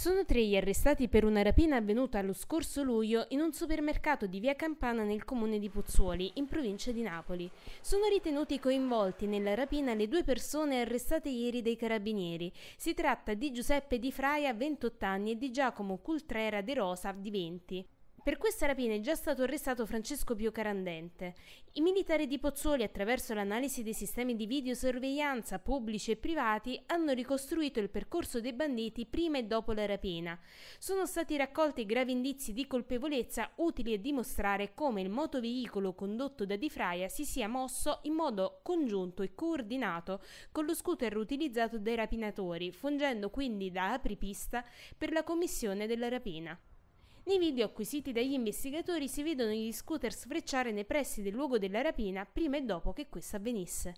Sono tre gli arrestati per una rapina avvenuta lo scorso luglio in un supermercato di via Campana nel comune di Pozzuoli, in provincia di Napoli. Sono ritenuti coinvolti nella rapina le due persone arrestate ieri dai carabinieri. Si tratta di Giuseppe Di Fraia, 28 anni, e di Giacomo Cultrera De Rosa, di 20. Per questa rapina è già stato arrestato Francesco Pio Carandente. I militari di Pozzuoli, attraverso l'analisi dei sistemi di videosorveglianza pubblici e privati, hanno ricostruito il percorso dei banditi prima e dopo la rapina. Sono stati raccolti gravi indizi di colpevolezza utili a dimostrare come il motoveicolo condotto da Di Fraia si sia mosso in modo congiunto e coordinato con lo scooter utilizzato dai rapinatori, fungendo quindi da apripista per la commissione della rapina. Nei video acquisiti dagli investigatori si vedono gli scooter sfrecciare nei pressi del luogo della rapina prima e dopo che questa avvenisse.